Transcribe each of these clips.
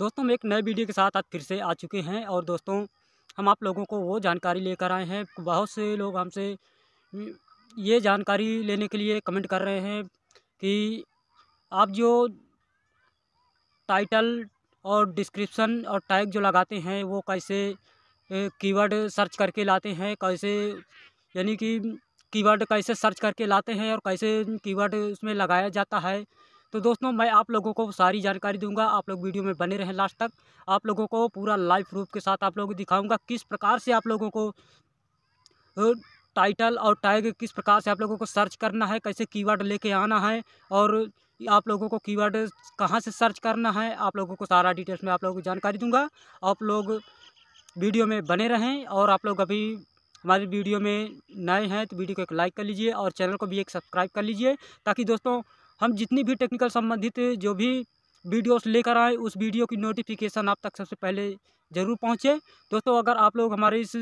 दोस्तों हम एक नए वीडियो के साथ आज फिर से आ चुके हैं और दोस्तों हम आप लोगों को वो जानकारी लेकर आए हैं बहुत से लोग हमसे ये जानकारी लेने के लिए कमेंट कर रहे हैं कि आप जो टाइटल और डिस्क्रिप्शन और टैग जो लगाते हैं वो कैसे कीवर्ड सर्च करके लाते हैं कैसे यानी कि कीवर्ड कैसे सर्च करके लाते हैं और कैसे कीवर्ड उसमें लगाया जाता है तो दोस्तों मैं आप लोगों को सारी जानकारी दूंगा आप लोग वीडियो में बने रहें लास्ट तक आप लोगों को पूरा लाइव प्रूफ के साथ आप लोगों को दिखाऊंगा किस प्रकार से आप लोगों को टाइटल और टैग किस प्रकार से आप लोगों को सर्च करना है कैसे कीवर्ड लेके आना है और आप लोगों को कीवर्ड कहाँ से सर्च करना है आप लोगों को सारा डिटेल्स में आप लोगों को जानकारी दूंगा आप लोग वीडियो में बने रहें और आप लोग अभी हमारी वीडियो में नए हैं तो वीडियो को एक लाइक कर लीजिए और चैनल को भी एक सब्सक्राइब कर लीजिए ताकि दोस्तों हम जितनी भी टेक्निकल संबंधित जो भी वीडियोस लेकर आए उस वीडियो की नोटिफिकेशन आप तक सबसे पहले ज़रूर पहुँचे दोस्तों अगर आप लोग हमारे इस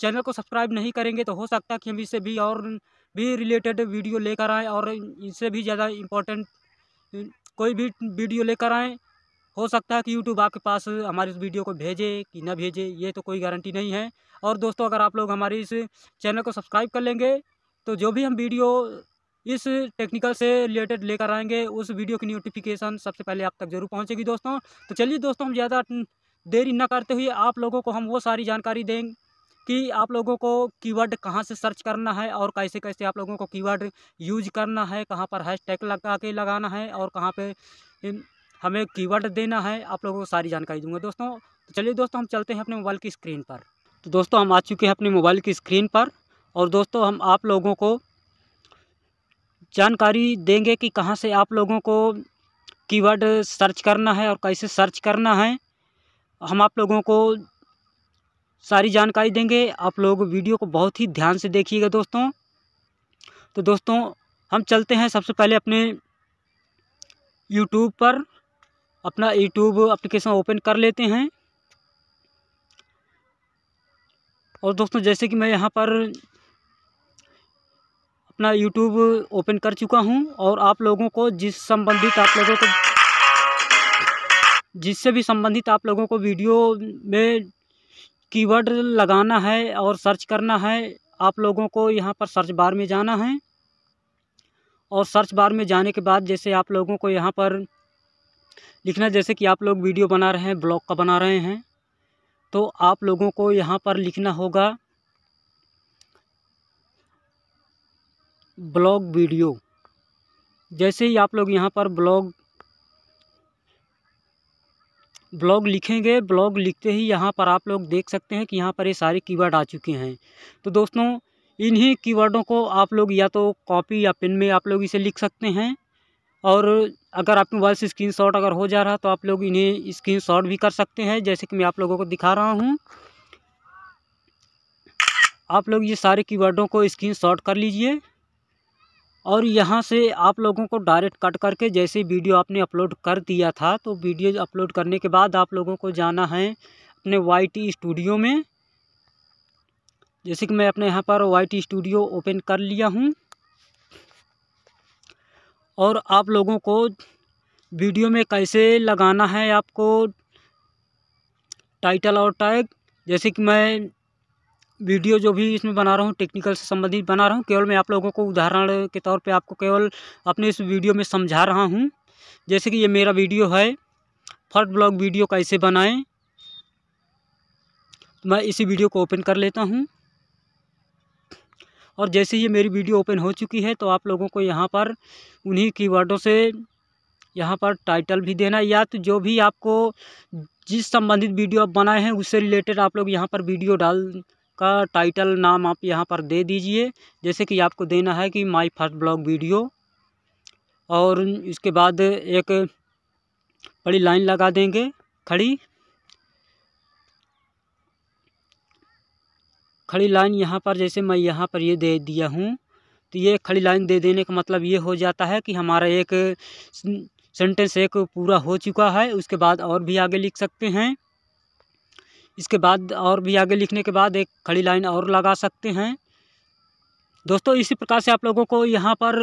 चैनल को सब्सक्राइब नहीं करेंगे तो हो सकता है कि हम इससे भी और भी रिलेटेड वीडियो लेकर आएँ और इससे भी ज़्यादा इम्पोर्टेंट कोई भी वीडियो लेकर आएँ हो सकता है कि यूट्यूब आपके पास हमारी इस वीडियो को भेजे कि ना भेजे ये तो कोई गारंटी नहीं है और दोस्तों अगर आप लोग हमारे इस चैनल को सब्सक्राइब कर लेंगे तो जो भी हम वीडियो इस टेक्निकल से रिलेटेड लेकर आएंगे उस वीडियो की नोटिफिकेशन सबसे पहले आप तक जरूर पहुँचेगी दोस्तों तो चलिए दोस्तों हम ज़्यादा देरी न करते हुए आप लोगों को हम वो सारी जानकारी दें कि आप लोगों को कीवर्ड कहाँ से सर्च करना है और कैसे कैसे आप लोगों को कीवर्ड यूज करना है कहाँ पर हैशटैग लगा के लगाना है और कहाँ पर हमें कीवर्ड देना है आप लोगों को सारी जानकारी दूँगा दोस्तों तो चलिए दोस्तों हम चलते हैं अपने मोबाइल की स्क्रीन पर तो दोस्तों हम आ चुके हैं अपने मोबाइल की स्क्रीन पर और दोस्तों हम आप लोगों को जानकारी देंगे कि कहाँ से आप लोगों को कीवर्ड सर्च करना है और कैसे सर्च करना है हम आप लोगों को सारी जानकारी देंगे आप लोग वीडियो को बहुत ही ध्यान से देखिएगा दोस्तों तो दोस्तों हम चलते हैं सबसे पहले अपने यूट्यूब पर अपना यूट्यूब एप्लीकेशन ओपन कर लेते हैं और दोस्तों जैसे कि मैं यहाँ पर अपना यूट्यूब ओपन कर चुका हूँ और आप लोगों को जिस संबंधित आप लोगों को जिससे भी संबंधित आप लोगों को वीडियो में कीवर्ड लगाना है और सर्च करना है आप लोगों को यहाँ पर सर्च बार में जाना है और सर्च बार में जाने के बाद जैसे आप लोगों को यहाँ पर लिखना जैसे कि आप लोग वीडियो बना रहे हैं ब्लॉग का बना रहे हैं तो आप लोगों को यहाँ पर लिखना होगा ब्लॉग वीडियो जैसे ही आप लोग यहाँ पर ब्लॉग ब्लॉग लिखेंगे ब्लॉग लिखते ही यहाँ पर आप लोग देख सकते हैं कि यहाँ पर ये सारे कीवर्ड आ चुके हैं तो दोस्तों इन्हीं कीवर्डों को आप लोग या तो कॉपी या पेन में आप लोग इसे लिख सकते हैं और अगर आपके मोबाइल से शॉट अगर हो जा रहा तो आप लोग इन्हें शॉट भी कर सकते हैं जैसे कि मैं आप लोगों को दिखा रहा हूँ आप लोग ये सारे कीवर्डों को शॉट कर लीजिए और यहाँ से आप लोगों को डायरेक्ट कट करके जैसे वीडियो आपने अपलोड कर दिया था तो वीडियो अपलोड करने के बाद आप लोगों को जाना है अपने वाई स्टूडियो में जैसे कि मैं अपने यहाँ पर वाई स्टूडियो ओपन कर लिया हूँ और आप लोगों को वीडियो में कैसे लगाना है आपको टाइटल और टैग जैसे कि मैं वीडियो जो भी इसमें बना रहा हूँ टेक्निकल से संबंधित बना रहा हूँ केवल मैं आप लोगों को उदाहरण के तौर पे आपको केवल अपने इस वीडियो में समझा रहा हूँ जैसे कि ये मेरा वीडियो है फर्स्ट ब्लॉग वीडियो कैसे बनाएं मैं इसी वीडियो को ओपन कर लेता हूँ और जैसे ही मेरी वीडियो ओपन हो चुकी है तो आप लोगों को यहाँ पर उन्हीं कीवर्डों से यहाँ पर टाइटल भी देना या तो जो भी आपको जिस संबंधित वीडियो आप बनाए हैं उससे रिलेटेड आप लोग यहाँ पर वीडियो डाल का टाइटल नाम आप यहाँ पर दे दीजिए जैसे कि आपको देना है कि माय फर्स्ट ब्लॉग वीडियो और इसके बाद एक बड़ी लाइन लगा देंगे खड़ी खड़ी लाइन यहाँ पर जैसे मैं यहाँ पर ये दे दिया हूँ तो ये खड़ी लाइन दे देने का मतलब ये हो जाता है कि हमारा एक सेंटेंस एक पूरा हो चुका है उसके बाद और भी आगे लिख सकते हैं इसके बाद और भी आगे लिखने के बाद एक खड़ी लाइन और लगा सकते हैं दोस्तों इसी प्रकार से आप लोगों को यहाँ पर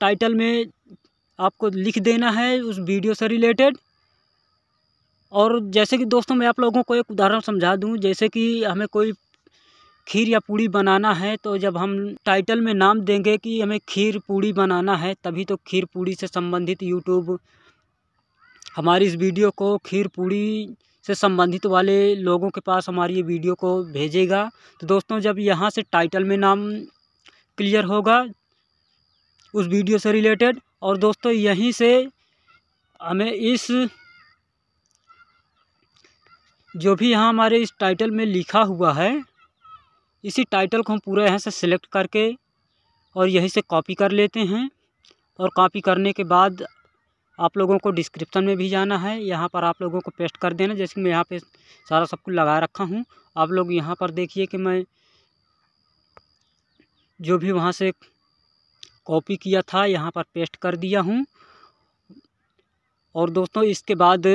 टाइटल में आपको लिख देना है उस वीडियो से रिलेटेड और जैसे कि दोस्तों मैं आप लोगों को एक उदाहरण समझा दूं जैसे कि हमें कोई खीर या पूड़ी बनाना है तो जब हम टाइटल में नाम देंगे कि हमें खीर पूड़ी बनाना है तभी तो खीर पूड़ी से संबंधित यूट्यूब हमारी इस वीडियो को खीर पूड़ी से संबंधित वाले लोगों के पास हमारी ये वीडियो को भेजेगा तो दोस्तों जब यहाँ से टाइटल में नाम क्लियर होगा उस वीडियो से रिलेटेड और दोस्तों यहीं से हमें इस जो भी यहाँ हमारे इस टाइटल में लिखा हुआ है इसी टाइटल को हम पूरा यहाँ से सिलेक्ट करके और यहीं से कॉपी कर लेते हैं और कॉपी करने के बाद आप लोगों को डिस्क्रिप्शन में भी जाना है यहाँ पर आप लोगों को पेस्ट कर देना जैसे मैं यहाँ पे सारा सब कुछ लगा रखा हूँ आप लोग यहाँ पर देखिए कि मैं जो भी वहाँ से कॉपी किया था यहाँ पर पेस्ट कर दिया हूँ और दोस्तों इसके बाद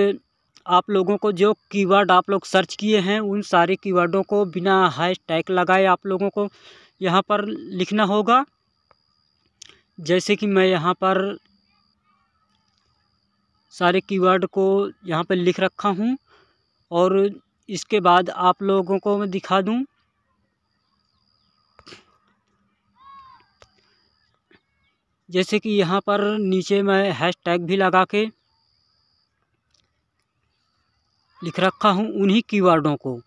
आप लोगों को जो कीवर्ड आप लोग सर्च किए हैं उन सारे कीवर्डों को बिना हैश टैग लगाए आप लोगों को यहाँ पर लिखना होगा जैसे कि मैं यहाँ पर सारे कीवर्ड को यहाँ पर लिख रखा हूँ और इसके बाद आप लोगों को मैं दिखा दूँ जैसे कि यहाँ पर नीचे मैं हैश टैग भी लगा के लिख रखा हूँ उन्हीं कीवर्डों को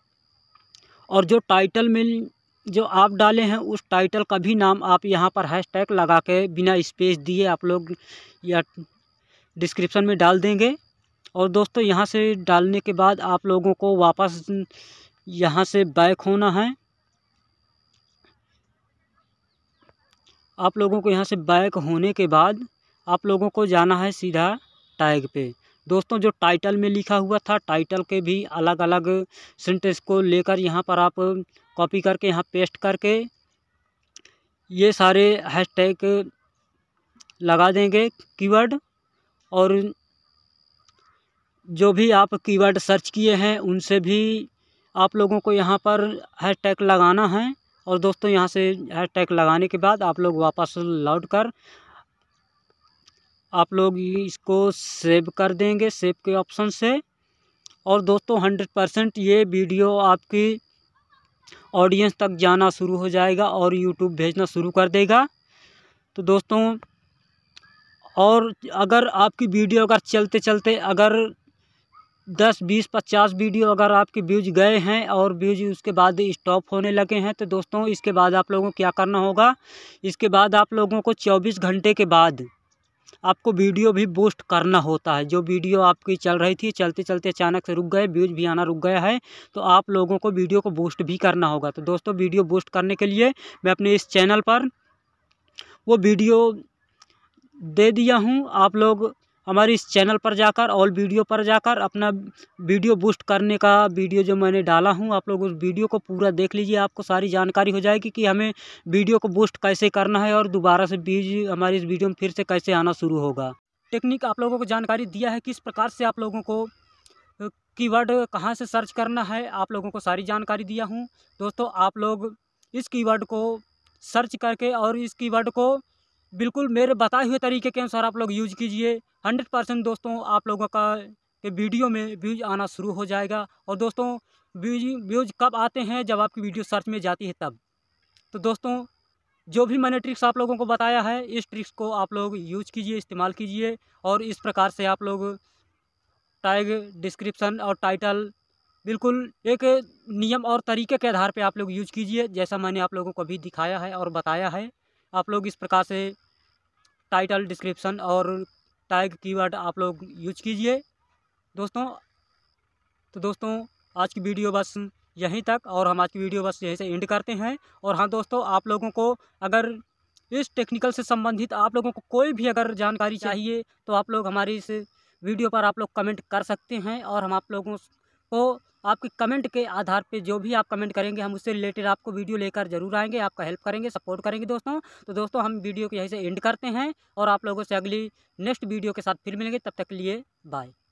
और जो टाइटल में जो आप डाले हैं उस टाइटल का भी नाम आप यहाँ पर हैश टैग लगा के बिना स्पेस दिए आप लोग या डिस्क्रिप्शन में डाल देंगे और दोस्तों यहाँ से डालने के बाद आप लोगों को वापस यहाँ से बैक होना है आप लोगों को यहाँ से बैक होने के बाद आप लोगों को जाना है सीधा टैग पे दोस्तों जो टाइटल में लिखा हुआ था टाइटल के भी अलग अलग सेंटेंस को लेकर यहाँ पर आप कॉपी करके यहाँ पेस्ट करके ये सारे हैशटैग लगा देंगे कीवर्ड और जो भी आप कीवर्ड सर्च किए हैं उनसे भी आप लोगों को यहाँ पर हैशटैग लगाना है और दोस्तों यहाँ से हैशटैग लगाने के बाद आप लोग वापस लौट कर आप लोग इसको सेव कर देंगे सेव के ऑप्शन से और दोस्तों हंड्रेड परसेंट ये वीडियो आपकी ऑडियंस तक जाना शुरू हो जाएगा और यूट्यूब भेजना शुरू कर देगा तो दोस्तों और अगर आपकी वीडियो अगर चलते चलते अगर दस बीस पचास वीडियो अगर आपके व्यूज गए हैं और व्यूज उसके बाद स्टॉप होने लगे हैं तो दोस्तों इसके बाद आप लोगों को क्या करना होगा इसके बाद आप लोगों को चौबीस घंटे के बाद आपको वीडियो भी बूस्ट करना होता है जो वीडियो आपकी चल रही थी चलते चलते अचानक से रुक गए व्यूज भी आना रुक गया है तो आप लोगों को वीडियो को बूस्ट भी करना होगा तो दोस्तों वीडियो बूस्ट करने के लिए मैं अपने इस चैनल पर वो वीडियो दे दिया हूँ आप लोग हमारे इस चैनल पर जाकर ऑल वीडियो पर जाकर अपना वीडियो बूस्ट करने का वीडियो जो मैंने डाला हूँ आप लोग उस वीडियो को पूरा देख लीजिए आपको सारी जानकारी हो जाएगी कि हमें वीडियो को बूस्ट कैसे करना है और दोबारा से बीज हमारी इस वीडियो में फिर से कैसे आना शुरू होगा टेक्निक आप लोगों को जानकारी दिया है किस प्रकार से आप लोगों को कीवर्ड कहाँ से सर्च करना है आप लोगों को सारी जानकारी दिया हूँ दोस्तों आप लोग इस कीवर्ड को सर्च करके और इस कीवर्ड को बिल्कुल मेरे बताए हुए तरीके के अनुसार आप लोग यूज कीजिए हंड्रेड परसेंट दोस्तों आप लोगों का के वीडियो में व्यूज आना शुरू हो जाएगा और दोस्तों व्यूज व्यूज कब आते हैं जब आपकी वीडियो सर्च में जाती है तब तो दोस्तों जो भी मैंने ट्रिक्स आप लोगों को बताया है इस ट्रिक्स को आप लोग यूज कीजिए इस्तेमाल कीजिए और इस प्रकार से आप लोग टैग डिस्क्रिप्सन और टाइटल बिल्कुल एक नियम और तरीके के आधार पर आप लोग यूज कीजिए जैसा मैंने आप लोगों को अभी दिखाया है और बताया है आप लोग इस प्रकार से टाइटल डिस्क्रिप्शन और टैग कीवर्ड आप लोग यूज कीजिए दोस्तों तो दोस्तों आज की वीडियो बस यहीं तक और हम आज की वीडियो बस यहीं से एंड करते हैं और हाँ दोस्तों आप लोगों को अगर इस टेक्निकल से संबंधित आप लोगों को कोई भी अगर जानकारी चाहिए तो आप लोग हमारी इस वीडियो पर आप लोग कमेंट कर सकते हैं और हम आप लोगों आपको तो आपके कमेंट के आधार पे जो भी आप कमेंट करेंगे हम उससे रिलेटेड आपको वीडियो लेकर जरूर आएंगे आपका हेल्प करेंगे सपोर्ट करेंगे दोस्तों तो दोस्तों हम वीडियो को यहीं से एंड करते हैं और आप लोगों से अगली नेक्स्ट वीडियो के साथ फिर मिलेंगे तब तक लिए बाय